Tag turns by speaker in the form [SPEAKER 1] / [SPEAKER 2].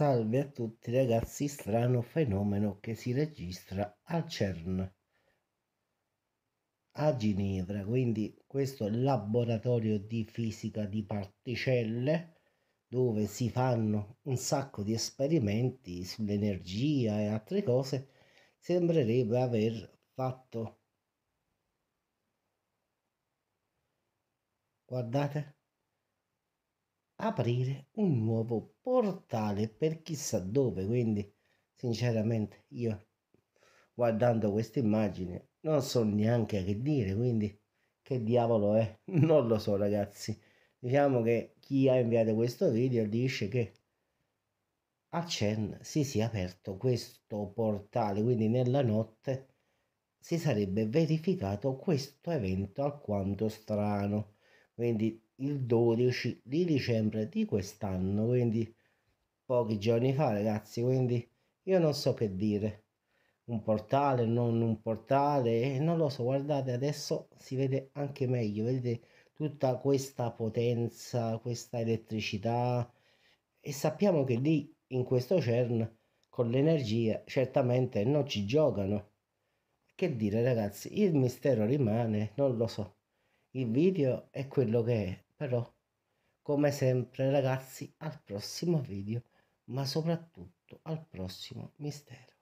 [SPEAKER 1] Salve a tutti ragazzi, strano fenomeno che si registra al CERN a Ginevra, quindi questo laboratorio di fisica di particelle dove si fanno un sacco di esperimenti sull'energia e altre cose, sembrerebbe aver fatto. Guardate aprire un nuovo portale per chissà dove. Quindi, sinceramente, io guardando questa immagine non so neanche che dire. Quindi, che diavolo è? Non lo so, ragazzi. Diciamo che chi ha inviato questo video dice che a CERN si sia aperto questo portale, quindi nella notte si sarebbe verificato questo evento alquanto strano. Quindi il 12 di dicembre di quest'anno, quindi pochi giorni fa ragazzi, quindi io non so che dire. Un portale, non un portale, non lo so, guardate adesso si vede anche meglio, vedete tutta questa potenza, questa elettricità e sappiamo che lì in questo CERN con l'energia certamente non ci giocano. Che dire ragazzi, il mistero rimane, non lo so. Il video è quello che è però come sempre ragazzi al prossimo video ma soprattutto al prossimo mistero